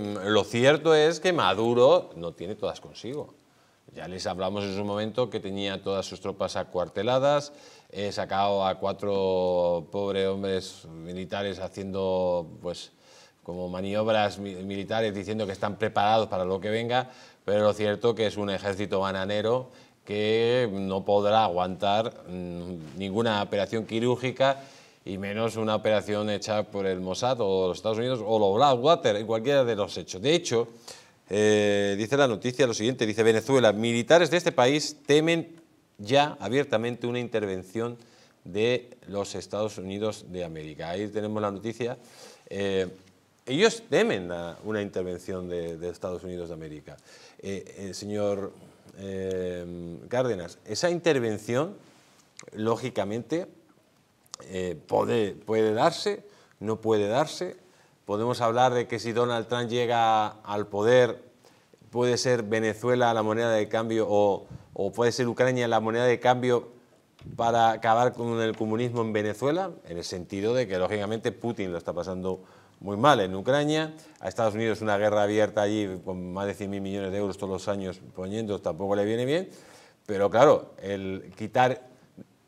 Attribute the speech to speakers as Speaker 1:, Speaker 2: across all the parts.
Speaker 1: Mm, lo cierto es que Maduro no tiene todas consigo. Ya les hablamos en su momento que tenía todas sus tropas acuarteladas, he sacado a cuatro pobres hombres militares haciendo pues como maniobras militares diciendo que están preparados para lo que venga, pero lo cierto que es un ejército bananero que no podrá aguantar mm, ninguna operación quirúrgica y menos una operación hecha por el Mossad o los Estados Unidos o los Blackwater, en cualquiera de los hechos. De hecho, eh, dice la noticia lo siguiente, dice Venezuela, militares de este país temen ya abiertamente una intervención de los Estados Unidos de América. Ahí tenemos la noticia. Eh, ellos temen una intervención de, Estados Unidos de América. Eh, señor Cárdenas, esa intervención, lógicamente, eh, puede, darse, no puede darse. Podemos hablar de que si Donald Trump llega al poder, puede ser Venezuela la moneda de cambio o, o puede ser Ucrania la moneda de cambio para acabar con el comunismo en Venezuela, en el sentido de que, lógicamente, Putin lo está pasando muy mal en Ucrania, a Estados Unidos una guerra abierta allí con más de 100.000 millones de euros todos los años poniendo, tampoco le viene bien, pero claro, el quitar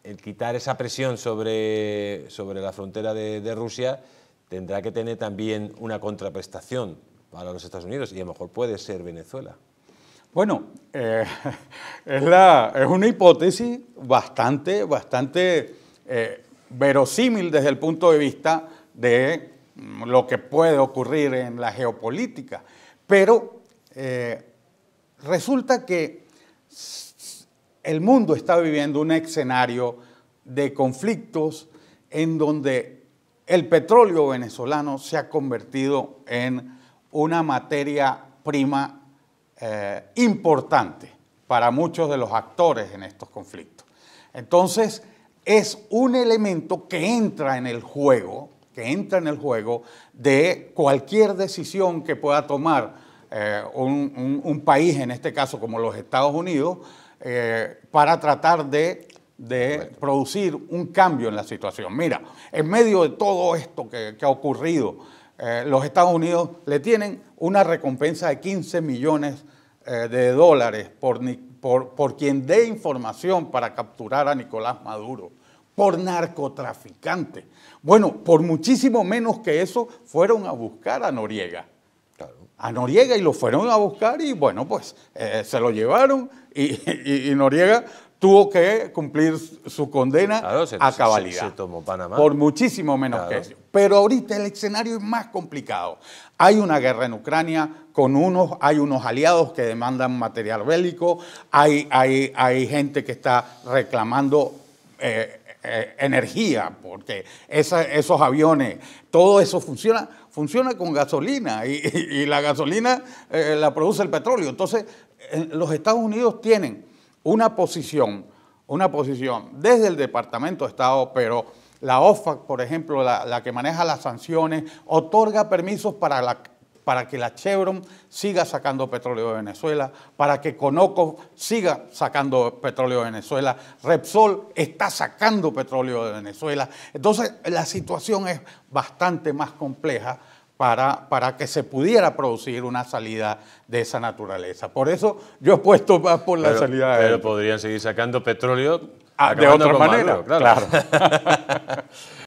Speaker 1: el quitar esa presión sobre, sobre la frontera de, Rusia tendrá que tener también una contraprestación para los Estados Unidos y a lo mejor puede ser Venezuela.
Speaker 2: Bueno, eh, es, una hipótesis bastante, bastante eh, verosímil desde el punto de vista de mm, lo que puede ocurrir en la geopolítica. Pero eh, resulta que el mundo está viviendo un escenario de conflictos en donde el petróleo venezolano se ha convertido en una materia prima eh, importante para muchos de los actores en estos conflictos. Entonces, es un elemento que entra en el juego, que entra en el juego de cualquier decisión que pueda tomar eh, un país, en este caso como los Estados Unidos, eh, para tratar de, producir un cambio en la situación. Mira, en medio de todo esto que, ha ocurrido, eh, los Estados Unidos le tienen una recompensa de 15 millones eh, de dólares por, por quien dé información para capturar a Nicolás Maduro por narcotraficante. Bueno, por muchísimo menos que eso, fueron a buscar a Noriega a Noriega y lo fueron a buscar y bueno, pues eh, se lo llevaron y, Noriega tuvo que cumplir su condena a cabalidad.
Speaker 1: Por
Speaker 2: muchísimo menos que eso. Pero ahorita el escenario es más complicado. Hay una guerra en Ucrania con unos, hay unos aliados que demandan material bélico, hay, hay, hay gente que está reclamando... Eh, eh, energía, porque esos aviones, todo eso funciona, funciona con gasolina y, la gasolina eh, la produce el petróleo. Entonces, los Estados Unidos tienen una posición, una posición desde el Departamento de Estado, pero la OFAC, por ejemplo, la, la que maneja las sanciones, otorga permisos para la para que la Chevron siga sacando petróleo de Venezuela, para que Conoco siga sacando petróleo de Venezuela, Repsol está sacando petróleo de Venezuela. Entonces la situación es bastante más compleja para, para, que se pudiera producir una salida de esa naturaleza. Por eso yo he puesto más por la salida de... Pero podrían
Speaker 1: seguir sacando petróleo ah, de otra manera, claro.